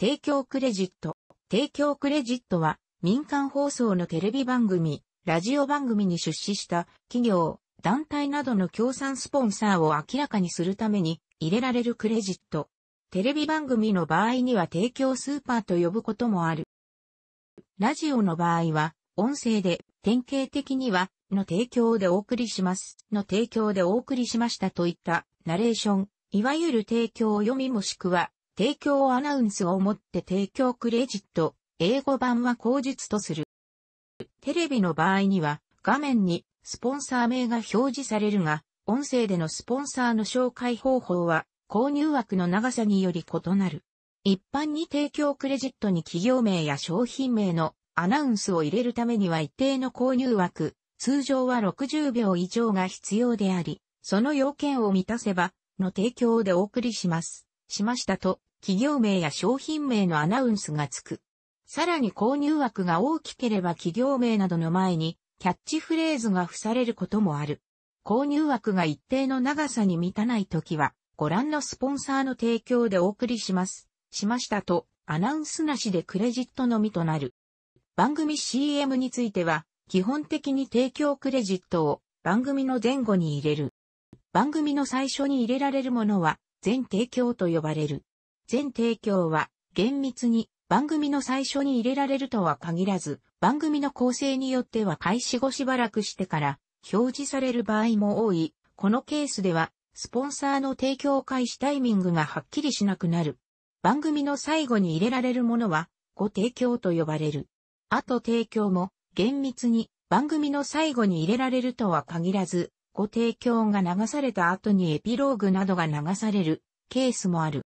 提供クレジット。提供クレジットは民間放送のテレビ番組、ラジオ番組に出資した企業、団体などの協賛スポンサーを明らかにするために入れられるクレジット。テレビ番組の場合には提供スーパーと呼ぶこともある。ラジオの場合は音声で典型的にはの提供でお送りします。の提供でお送りしましたといったナレーション、いわゆる提供を読みもしくは提供アナウンスをもって提供クレジット、英語版は口述とする。テレビの場合には、画面にスポンサー名が表示されるが、音声でのスポンサーの紹介方法は、購入枠の長さにより異なる。一般に提供クレジットに企業名や商品名のアナウンスを入れるためには一定の購入枠、通常は60秒以上が必要であり、その要件を満たせば、の提供でお送りします。しましたと、企業名や商品名のアナウンスがつく。さらに購入枠が大きければ企業名などの前にキャッチフレーズが付されることもある。購入枠が一定の長さに満たないときは、ご覧のスポンサーの提供でお送りします。しましたと、アナウンスなしでクレジットのみとなる。番組 CM については、基本的に提供クレジットを番組の前後に入れる。番組の最初に入れられるものは、全提供と呼ばれる。全提供は、厳密に番組の最初に入れられるとは限らず、番組の構成によっては開始後しばらくしてから表示される場合も多い。このケースでは、スポンサーの提供開始タイミングがはっきりしなくなる。番組の最後に入れられるものは、ご提供と呼ばれる。あと提供も、厳密に番組の最後に入れられるとは限らず、ご提供が流された後にエピローグなどが流されるケースもある。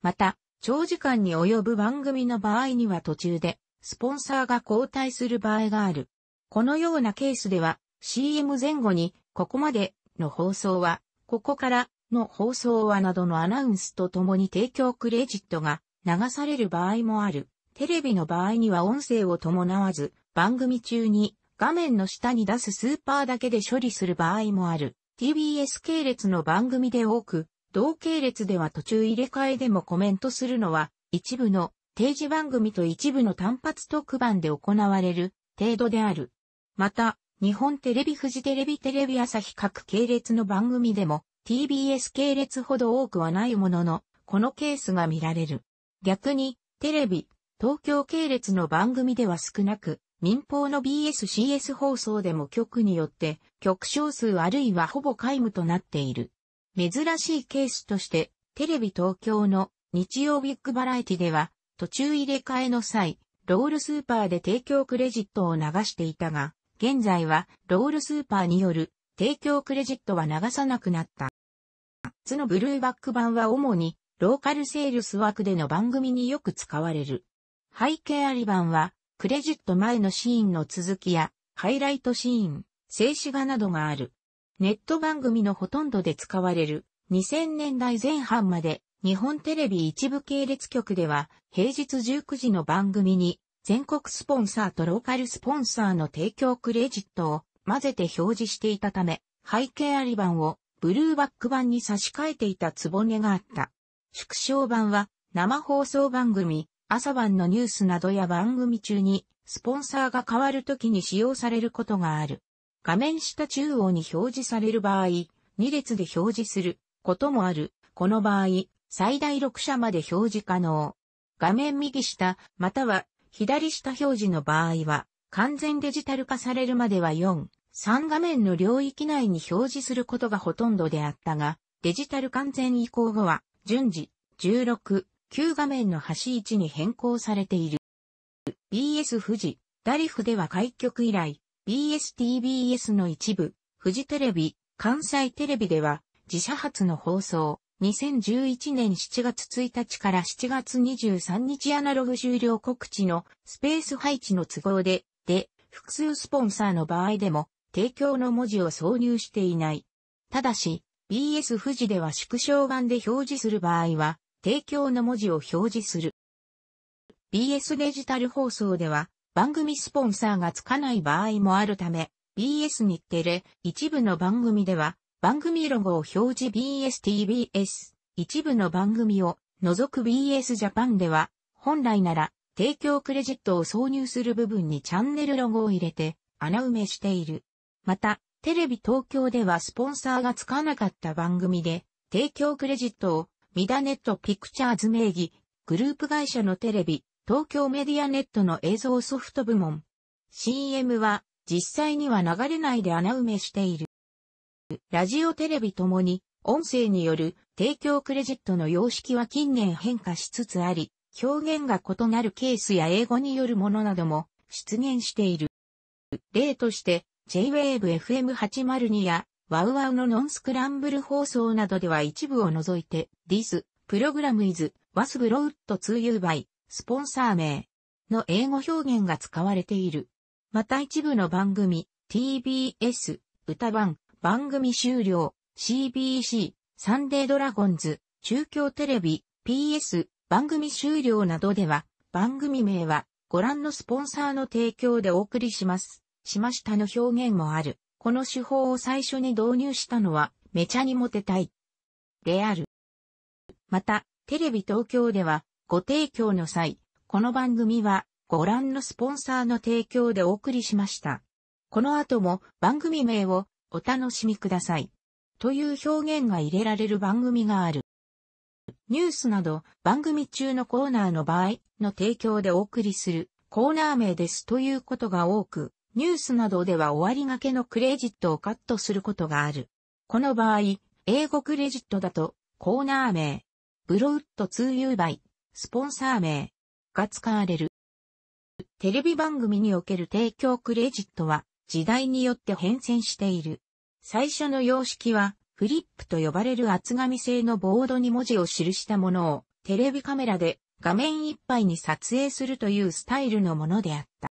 また、長時間に及ぶ番組の場合には途中で、スポンサーが交代する場合がある。このようなケースでは、CM 前後に、ここまでの放送は、ここからの放送はなどのアナウンスとともに提供クレジットが流される場合もある。テレビの場合には音声を伴わず、番組中に画面の下に出すスーパーだけで処理する場合もある。TBS 系列の番組で多く、同系列では途中入れ替えでもコメントするのは、一部の定時番組と一部の単発特番で行われる程度である。また、日本テレビ、富士テレビ、テレビ朝日各系列の番組でも TBS 系列ほど多くはないものの、このケースが見られる。逆に、テレビ、東京系列の番組では少なく、民放の BSCS 放送でも局によって局少数あるいはほぼ皆無となっている。珍しいケースとして、テレビ東京の日曜ビッグバラエティでは、途中入れ替えの際、ロールスーパーで提供クレジットを流していたが、現在はロールスーパーによる提供クレジットは流さなくなった。そのブルーバック版は主にローカルセールス枠での番組によく使われる。背景あり版はクレジット前のシーンの続きや、ハイライトシーン、静止画などがある。ネット番組のほとんどで使われる、2000年代前半まで、日本テレビ一部系列局では、平日19時の番組に、全国スポンサーとローカルスポンサーの提供クレジットを混ぜて表示していたため、背景あり版をブルーバック版に差し替えていたつぼねがあった。縮小版は生放送番組、朝晩のニュースなどや番組中に、スポンサーが変わる時に使用されることがある。画面下中央に表示される場合、2列で表示することもある。この場合、最大6社まで表示可能。画面右下、または左下表示の場合は、完全デジタル化されるまでは4、3画面の領域内に表示することがほとんどであったが、デジタル完全移行後は、順次、16、旧画面の端位置に変更されている。BS 富士、ダリフでは開局以来、BSTBS の一部、富士テレビ、関西テレビでは、自社発の放送、2011年7月1日から7月23日アナログ終了告知のスペース配置の都合で、で、複数スポンサーの場合でも、提供の文字を挿入していない。ただし、BS 富士では縮小版で表示する場合は、提供の文字を表示する。BS デジタル放送では、番組スポンサーがつかない場合もあるため、BS 日テレ、一部の番組では、番組ロゴを表示 BSTBS、一部の番組を除く BS ジャパンでは、本来なら、提供クレジットを挿入する部分にチャンネルロゴを入れて、穴埋めしている。また、テレビ東京ではスポンサーがつかなかった番組で、提供クレジットをミダネットピクチャーズ名義、グループ会社のテレビ、東京メディアネットの映像ソフト部門。CM は実際には流れないで穴埋めしている。ラジオテレビともに音声による提供クレジットの様式は近年変化しつつあり、表現が異なるケースや英語によるものなども出現している。例として JWAVE FM802 やワウワウのノンスクランブル放送などでは一部を除いて、This Program is was brought to you by スポンサー名の英語表現が使われている。また一部の番組、TBS、歌番、番組終了、CBC、サンデードラゴンズ、中京テレビ、PS、番組終了などでは、番組名はご覧のスポンサーの提供でお送りします、しましたの表現もある。この手法を最初に導入したのは、めちゃにモテたい。である。また、テレビ東京では、ご提供の際、この番組は、ご覧のスポンサーの提供でお送りしました。この後も番組名をお楽しみください。という表現が入れられる番組がある。ニュースなど番組中のコーナーの場合の提供でお送りするコーナー名ですということが多く、ニュースなどでは終わりがけのクレジットをカットすることがある。この場合、英語クレジットだと、コーナー名、ブロウッド通有売、スポンサー名が使われる。テレビ番組における提供クレジットは、時代によって変遷している。最初の様式は、フリップと呼ばれる厚紙製のボードに文字を記したものを、テレビカメラで画面いっぱいに撮影するというスタイルのものであった。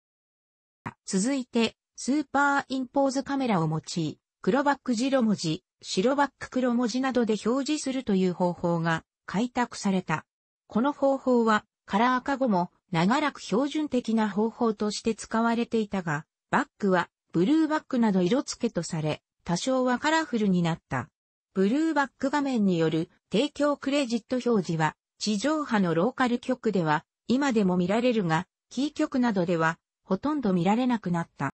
続いて、スーパーインポーズカメラを用い、黒バック白文字、白バック黒文字などで表示するという方法が開拓された。この方法はカラー化後も長らく標準的な方法として使われていたが、バックはブルーバックなど色付けとされ、多少はカラフルになった。ブルーバック画面による提供クレジット表示は地上波のローカル局では今でも見られるが、キー局などではほとんど見られなくなった。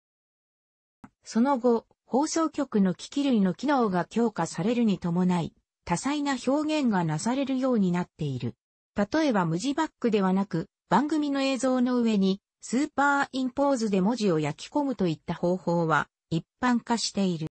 その後、放送局の機器類の機能が強化されるに伴い、多彩な表現がなされるようになっている。例えば無地バックではなく、番組の映像の上にスーパーインポーズで文字を焼き込むといった方法は一般化している。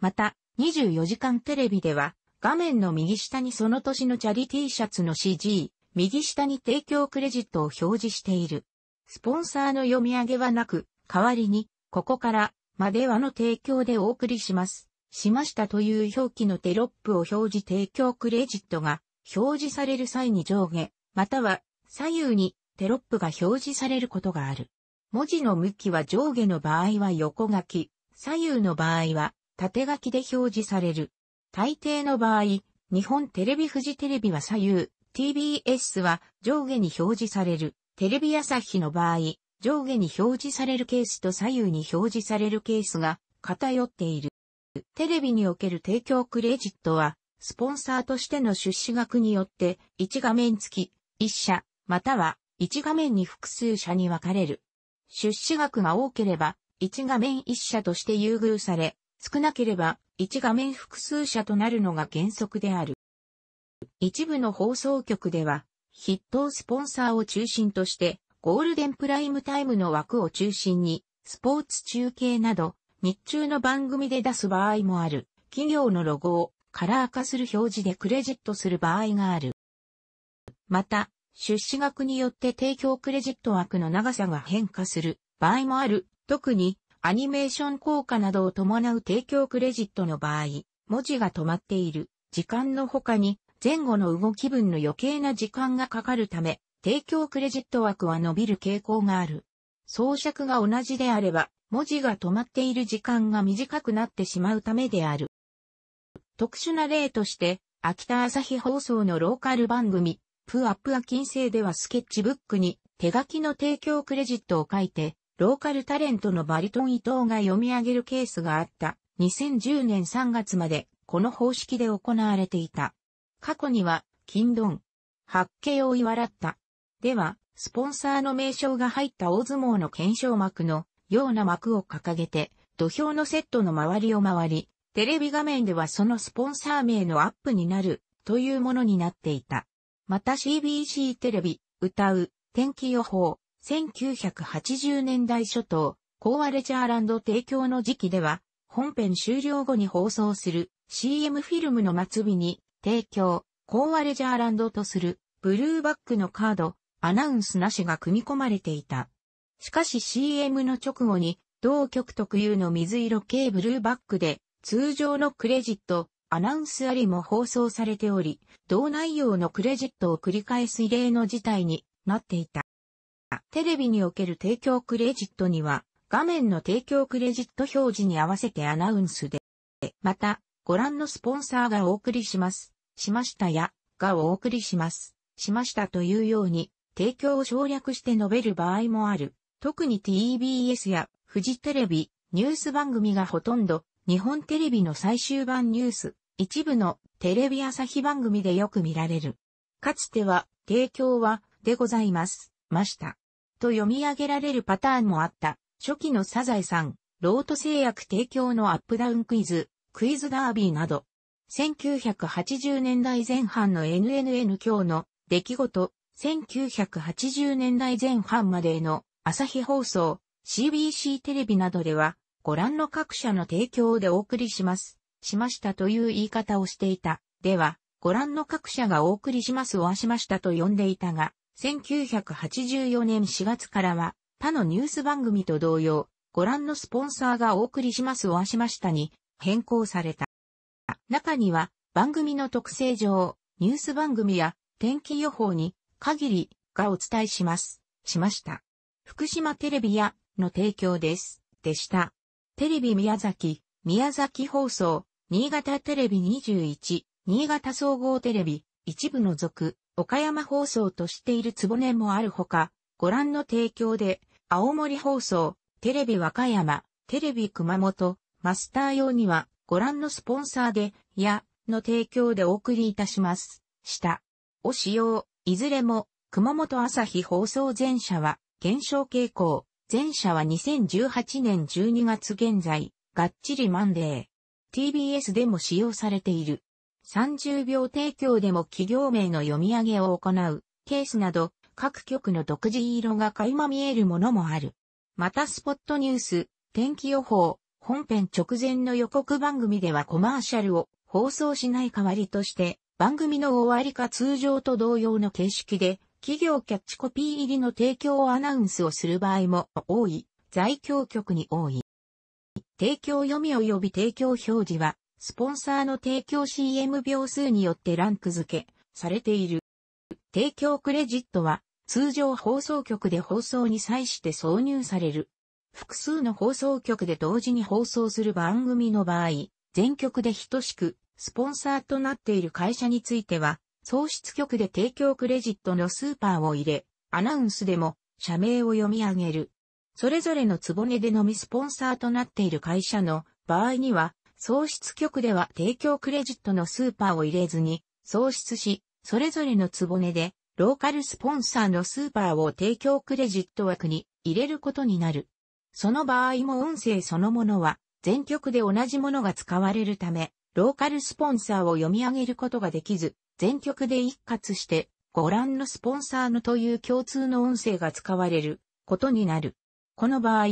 また、24時間テレビでは、画面の右下にその年のチャリ T シャツの CG、右下に提供クレジットを表示している。スポンサーの読み上げはなく、代わりに、ここから、まではの提供でお送りします。しましたという表記のテロップを表示提供クレジットが表示される際に上下、または左右にテロップが表示されることがある。文字の向きは上下の場合は横書き、左右の場合は縦書きで表示される。大抵の場合、日本テレビ富士テレビは左右、TBS は上下に表示される。テレビ朝日の場合、上下に表示されるケースと左右に表示されるケースが偏っている。テレビにおける提供クレジットは、スポンサーとしての出資額によって1画面付き、1社、または1画面に複数社に分かれる。出資額が多ければ1画面1社として優遇され、少なければ1画面複数社となるのが原則である。一部の放送局では筆頭スポンサーを中心として、ゴールデンプライムタイムの枠を中心に、スポーツ中継など、日中の番組で出す場合もある。企業のロゴをカラー化する表示でクレジットする場合がある。また、出資額によって提供クレジット枠の長さが変化する場合もある。特に、アニメーション効果などを伴う提供クレジットの場合、文字が止まっている時間の他に前後の動き分の余計な時間がかかるため、提供クレジット枠は伸びる傾向がある。装着が同じであれば、文字が止まっている時間が短くなってしまうためである。特殊な例として、秋田朝日放送のローカル番組、プアップア金星ではスケッチブックに手書きの提供クレジットを書いて、ローカルタレントのバリトン伊藤が読み上げるケースがあった。2010年3月までこの方式で行われていた。過去には、金丼、八景を祝った。では、スポンサーの名称が入った大相撲の検証幕のような幕を掲げて、土俵のセットの周りを回り、テレビ画面ではそのスポンサー名のアップになるというものになっていた。また CBC テレビ、歌う、天気予報、1980年代初頭、ーアレジャーランド提供の時期では、本編終了後に放送する CM フィルムの末尾に提供、コーアレジャーランドとする、ブルーバックのカード、アナウンスなしが組み込まれていた。しかし CM の直後に、同局特有の水色系ブルーバックで、通常のクレジット、アナウンスありも放送されており、同内容のクレジットを繰り返す異例の事態になっていた。テレビにおける提供クレジットには、画面の提供クレジット表示に合わせてアナウンスで、また、ご覧のスポンサーがお送りします。しましたや、がお送りします。しましたというように、提供を省略して述べる場合もある。特に TBS やフジテレビ、ニュース番組がほとんど、日本テレビの最終版ニュース、一部のテレビ朝日番組でよく見られる。かつては、提供は、でございます、ました。と読み上げられるパターンもあった。初期のサザエさん、ロート製薬提供のアップダウンクイズ、クイズダービーなど、1980年代前半の NNN 今日の出来事、1980年代前半までの朝日放送、CBC テレビなどでは、ご覧の各社の提供でお送りします。しましたという言い方をしていた。では、ご覧の各社がお送りしますをしましたと呼んでいたが、1984年4月からは、他のニュース番組と同様、ご覧のスポンサーがお送りしますをしましたに変更された。中には番組の特性上、ニュース番組や天気予報に限りがお伝えします。しました。福島テレビやの提供です。でした。テレビ宮崎、宮崎放送、新潟テレビ21、新潟総合テレビ、一部の属、岡山放送としているつぼねもあるほか、ご覧の提供で、青森放送、テレビ和歌山、テレビ熊本、マスター用には、ご覧のスポンサーで、や、の提供でお送りいたします。下、を使用、いずれも、熊本朝日放送全社は、減少傾向、全社は2018年12月現在、がっちりマンデー。TBS でも使用されている。30秒提供でも企業名の読み上げを行う、ケースなど、各局の独自色が垣間見えるものもある。またスポットニュース、天気予報、本編直前の予告番組ではコマーシャルを放送しない代わりとして、番組の終わりか通常と同様の形式で、企業キャッチコピー入りの提供をアナウンスをする場合も多い、在京局に多い。提供読み及び提供表示は、スポンサーの提供 CM 秒数によってランク付けされている。提供クレジットは、通常放送局で放送に際して挿入される複数の放送局で同時に放送する番組の場合、全局で等しく、スポンサーとなっている会社については、創出局で提供クレジットのスーパーを入れ、アナウンスでも社名を読み上げる。それぞれのつぼねでのみスポンサーとなっている会社の場合には、創出局では提供クレジットのスーパーを入れずに、創出し、それぞれのつぼねで、ローカルスポンサーのスーパーを提供クレジット枠に入れることになる。その場合も音声そのものは全曲で同じものが使われるため、ローカルスポンサーを読み上げることができず、全曲で一括してご覧のスポンサーのという共通の音声が使われることになる。この場合、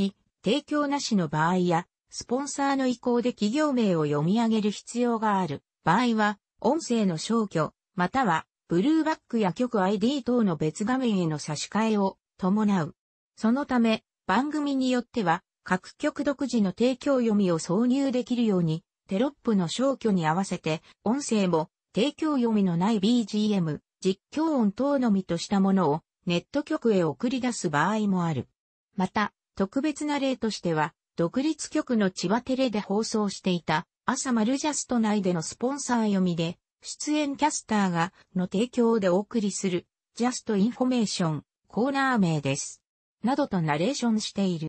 提供なしの場合や、スポンサーの意向で企業名を読み上げる必要がある場合は、音声の消去、または、ブルーバックや局 ID 等の別画面への差し替えを伴う。そのため、番組によっては、各局独自の提供読みを挿入できるように、テロップの消去に合わせて、音声も提供読みのない BGM、実況音等のみとしたものをネット局へ送り出す場合もある。また、特別な例としては、独立局の千葉テレで放送していた朝丸ジャスト内でのスポンサー読みで、出演キャスターがの提供でお送りするジャストインフォメーションコーナー名です。などとナレーションしている。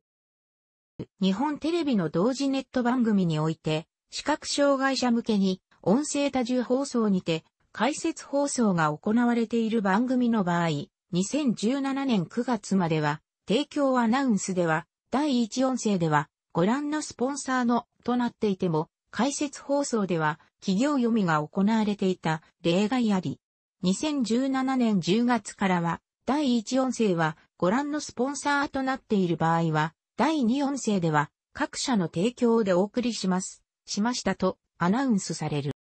日本テレビの同時ネット番組において、視覚障害者向けに音声多重放送にて解説放送が行われている番組の場合、2017年9月までは、提供アナウンスでは、第1音声では、ご覧のスポンサーのとなっていても、解説放送では、企業読みが行われていた例外あり、2017年10月からは、第1音声は、ご覧のスポンサーとなっている場合は、第2音声では、各社の提供でお送りします。しましたと、アナウンスされる。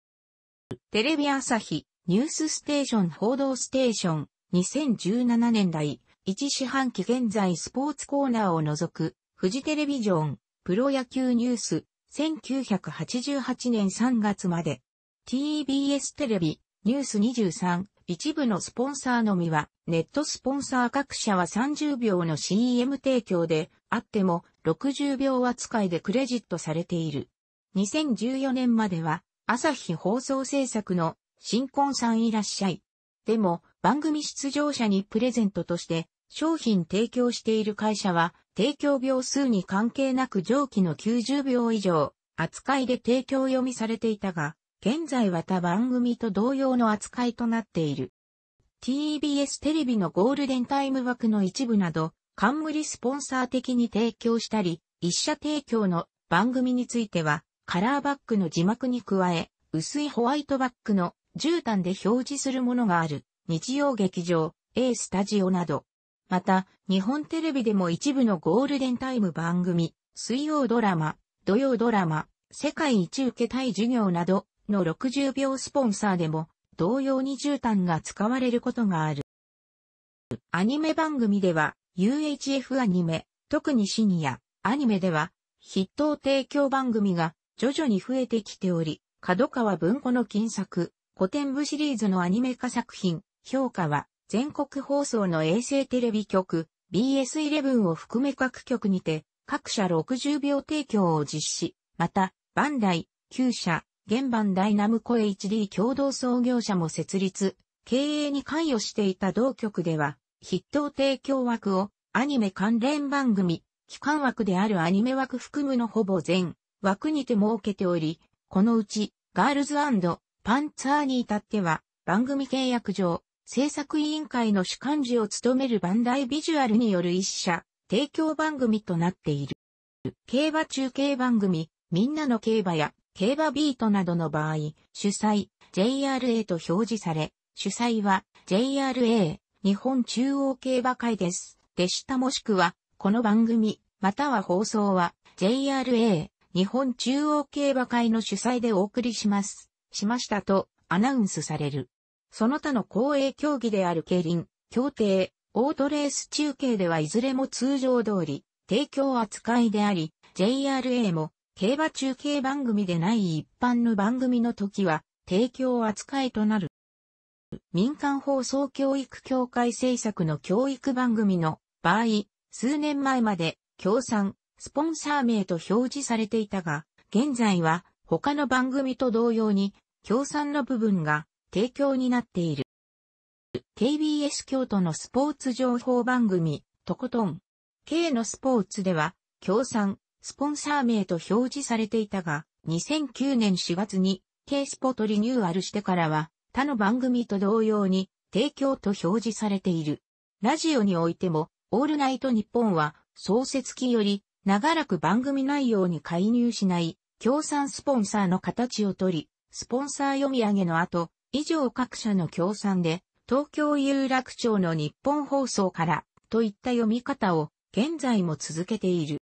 テレビ朝日、ニュースステーション報道ステーション、2017年代、1四半期現在スポーツコーナーを除く、フジテレビジョン、プロ野球ニュース、1988年3月まで、TBS テレビ、ニュース23、一部のスポンサーのみは、ネットスポンサー各社は30秒の CM 提供で、あっても60秒扱いでクレジットされている。2014年までは、朝日放送制作の新婚さんいらっしゃい。でも、番組出場者にプレゼントとして、商品提供している会社は、提供秒数に関係なく上記の90秒以上、扱いで提供読みされていたが、現在は他番組と同様の扱いとなっている。TBS テレビのゴールデンタイム枠の一部など、冠スポンサー的に提供したり、一社提供の番組については、カラーバックの字幕に加え、薄いホワイトバックの絨毯で表示するものがある、日曜劇場、A スタジオなど。また、日本テレビでも一部のゴールデンタイム番組、水曜ドラマ、土曜ドラマ、世界一受けたい授業など、の60秒スポンサーでも同様に絨毯が使われることがある。アニメ番組では UHF アニメ、特にシニア、アニメでは筆頭提供番組が徐々に増えてきており、角川文庫の金作、古典部シリーズのアニメ化作品、評価は全国放送の衛星テレビ局 BS11 を含め各局にて各社60秒提供を実施、また、バンダイ、旧社、現番ダイナムコ HD 共同創業者も設立、経営に関与していた同局では、筆頭提供枠をアニメ関連番組、機関枠であるアニメ枠含むのほぼ全枠にて設けており、このうち、ガールズパンツァーに至っては、番組契約上、制作委員会の主幹事を務めるバンダイビジュアルによる一社、提供番組となっている。競馬中継番組、みんなの競馬や、競馬ビートなどの場合、主催、JRA と表示され、主催は JRA、日本中央競馬会です。でしたもしくは、この番組、または放送は、JRA、日本中央競馬会の主催でお送りします。しましたと、アナウンスされる。その他の公営競技である競輪、協定、オートレース中継ではいずれも通常通り、提供扱いであり、JRA も競馬中継番組でない一般の番組の時は、提供扱いとなる。民間放送教育協会制作の教育番組の場合、数年前まで、協賛、スポンサー名と表示されていたが、現在は他の番組と同様に、協賛の部分が提供になっている。KBS 京都のスポーツ情報番組、とことん。K のスポーツでは、協賛、スポンサー名と表示されていたが、2009年4月に K スポとリニューアルしてからは、他の番組と同様に提供と表示されている。ラジオにおいても、オールナイト日本は創設期より長らく番組内容に介入しない協賛スポンサーの形をとり、スポンサー読み上げの後、以上各社の協賛で、東京有楽町の日本放送からといった読み方を現在も続けている。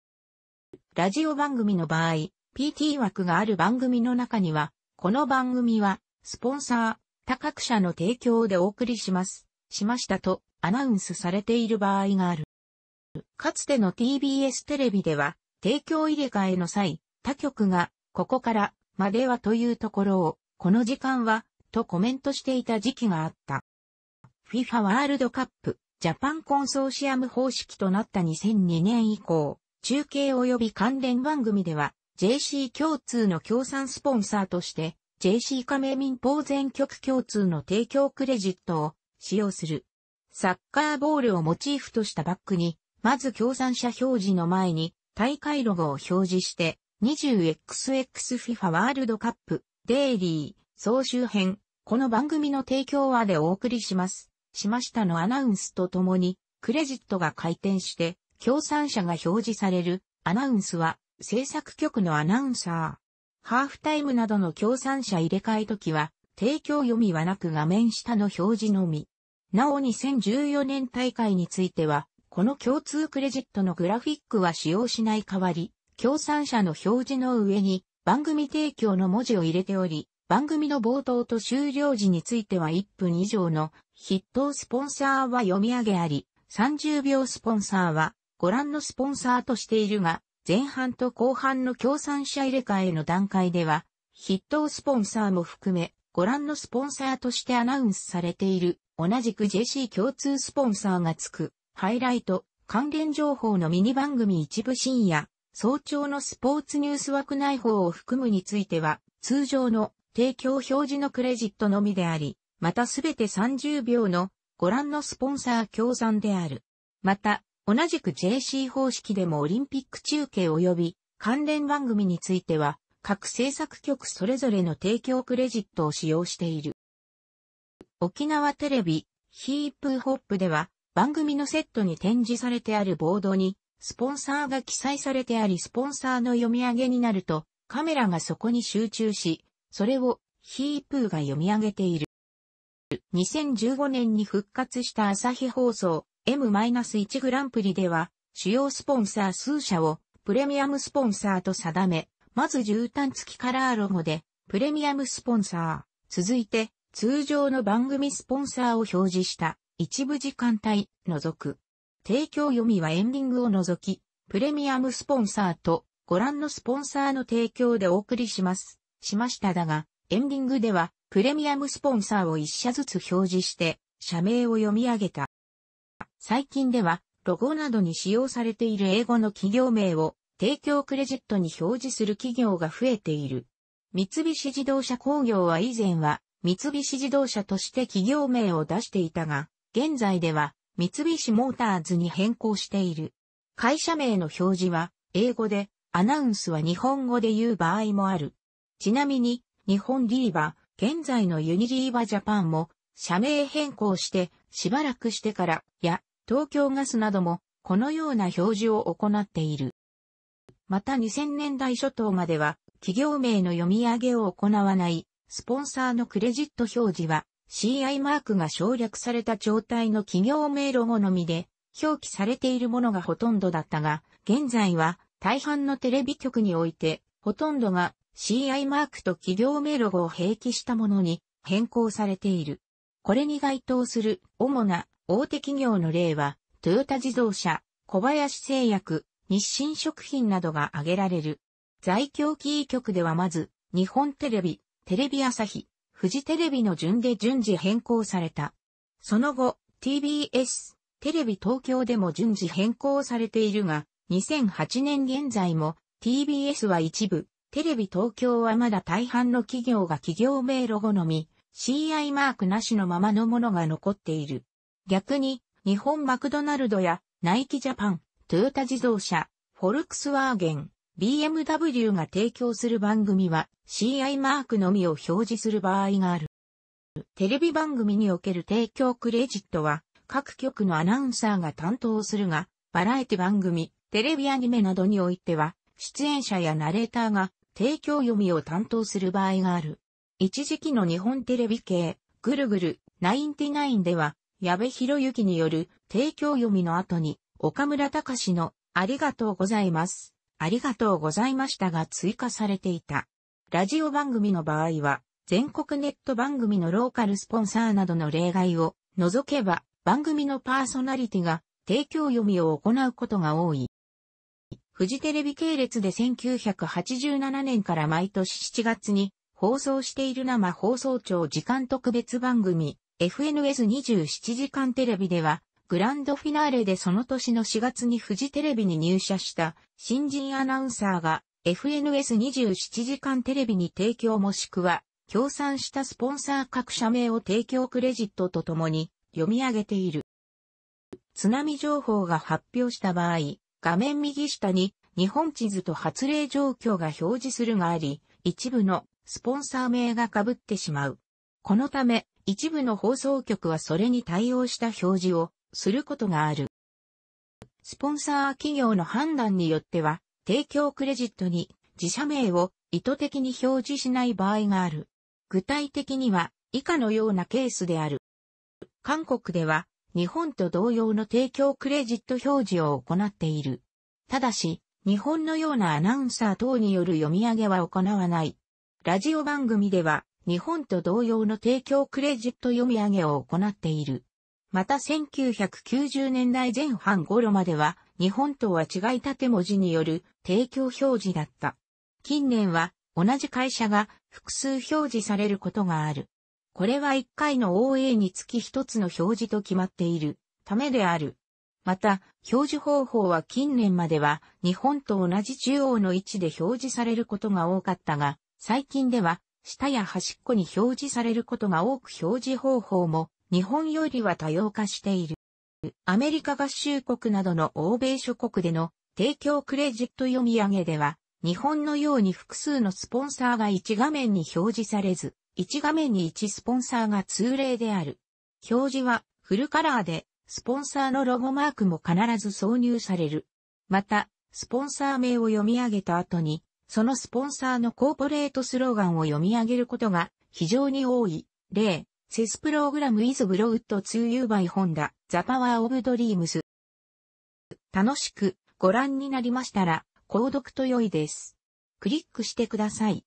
ラジオ番組の場合、PT 枠がある番組の中には、この番組は、スポンサー、他各社の提供でお送りします、しましたとアナウンスされている場合がある。かつての TBS テレビでは、提供入れ替えの際、他局が、ここからまではというところを、この時間は、とコメントしていた時期があった。FIFA ワールドカップ、ジャパンコンソーシアム方式となった2002年以降、中継及び関連番組では、JC 共通の協賛スポンサーとして、JC 加盟民放全局共通の提供クレジットを使用する。サッカーボールをモチーフとしたバッグに、まず協賛者表示の前に、大会ロゴを表示して、20XXFIFA ワールドカップ、デイリー、総集編、この番組の提供はでお送りします。しましたのアナウンスとともに、クレジットが回転して、協賛者が表示されるアナウンスは制作局のアナウンサー。ハーフタイムなどの協賛者入れ替え時は提供読みはなく画面下の表示のみ。なお2014年大会については、この共通クレジットのグラフィックは使用しない代わり、協賛者の表示の上に番組提供の文字を入れており、番組の冒頭と終了時については1分以上の筆頭スポンサーは読み上げあり、30秒スポンサーはご覧のスポンサーとしているが、前半と後半の協賛者入れ替えの段階では、筆頭スポンサーも含め、ご覧のスポンサーとしてアナウンスされている、同じく JC 共通スポンサーがつく、ハイライト、関連情報のミニ番組一部深夜、早朝のスポーツニュース枠内包を含むについては、通常の提供表示のクレジットのみであり、またすべて30秒のご覧のスポンサー協賛である。また、同じく JC 方式でもオリンピック中継及び関連番組については、各制作局それぞれの提供クレジットを使用している。沖縄テレビ、ヒープーホップでは、番組のセットに展示されてあるボードに、スポンサーが記載されてあり、スポンサーの読み上げになると、カメラがそこに集中し、それをヒープーが読み上げている。2015年に復活した朝日放送、M-1 グランプリでは、主要スポンサー数社をプレミアムスポンサーと定め、まず絨毯付きカラーロゴで、プレミアムスポンサー、続いて、通常の番組スポンサーを表示した一部時間帯、除く。提供読みはエンディングを除き、プレミアムスポンサーとご覧のスポンサーの提供でお送りします。しましただが、エンディングではプレミアムスポンサーを一社ずつ表示して、社名を読み上げた。最近では、ロゴなどに使用されている英語の企業名を提供クレジットに表示する企業が増えている。三菱自動車工業は以前は三菱自動車として企業名を出していたが、現在では三菱モーターズに変更している。会社名の表示は英語で、アナウンスは日本語で言う場合もある。ちなみに、日本リーバ、現在のユニリーバジャパンも社名変更してしばらくしてから東京ガスなどもこのような表示を行っている。また2000年代初頭までは企業名の読み上げを行わないスポンサーのクレジット表示は CI マークが省略された状態の企業名ロゴのみで表記されているものがほとんどだったが、現在は大半のテレビ局においてほとんどが CI マークと企業名ロゴを併記したものに変更されている。これに該当する主な大手企業の例は、トヨタ自動車、小林製薬、日清食品などが挙げられる。在京キー局ではまず、日本テレビ、テレビ朝日、富士テレビの順で順次変更された。その後、TBS、テレビ東京でも順次変更されているが、2008年現在も TBS は一部、テレビ東京はまだ大半の企業が企業名ロゴのみ、CI マークなしのままのものが残っている。逆に、日本マクドナルドやナイキジャパン、トヨタ自動車、フォルクスワーゲン、BMW が提供する番組は CI マークのみを表示する場合がある。テレビ番組における提供クレジットは各局のアナウンサーが担当するが、バラエティ番組、テレビアニメなどにおいては出演者やナレーターが提供読みを担当する場合がある。一時期の日本テレビ系、ぐるぐる、ナインティナインでは、矢部博之による提供読みの後に、岡村隆史のありがとうございます。ありがとうございましたが追加されていた。ラジオ番組の場合は、全国ネット番組のローカルスポンサーなどの例外を除けば、番組のパーソナリティが提供読みを行うことが多い。フジテレビ系列で1987年から毎年7月に放送している生放送庁時間特別番組 FNS27 時間テレビでは、グランドフィナーレでその年の4月にフジテレビに入社した新人アナウンサーが FNS27 時間テレビに提供もしくは、協賛したスポンサー各社名を提供クレジットとともに読み上げている。津波情報が発表した場合、画面右下に日本地図と発令状況が表示するがあり、一部のスポンサー名が被ってしまう。このため、一部の放送局はそれに対応した表示をすることがある。スポンサー企業の判断によっては、提供クレジットに自社名を意図的に表示しない場合がある。具体的には以下のようなケースである。韓国では日本と同様の提供クレジット表示を行っている。ただし、日本のようなアナウンサー等による読み上げは行わない。ラジオ番組では日本と同様の提供クレジット読み上げを行っている。また1990年代前半頃までは日本とは違い縦文字による提供表示だった。近年は同じ会社が複数表示されることがある。これは1回の OA につき1つの表示と決まっているためである。また、表示方法は近年までは日本と同じ中央の位置で表示されることが多かったが、最近では下や端っこに表示されることが多く表示方法も日本よりは多様化している。アメリカ合衆国などの欧米諸国での提供クレジット読み上げでは、日本のように複数のスポンサーが1画面に表示されず、1画面に1スポンサーが通例である。表示はフルカラーで、スポンサーのロゴマークも必ず挿入される。また、スポンサー名を読み上げた後に、そのスポンサーのコーポレートスローガンを読み上げることが非常に多い。例、セスプログラムイズブロウッド 2U by Honda, The Power of 楽しくご覧になりましたら、購読と良いです。クリックしてください。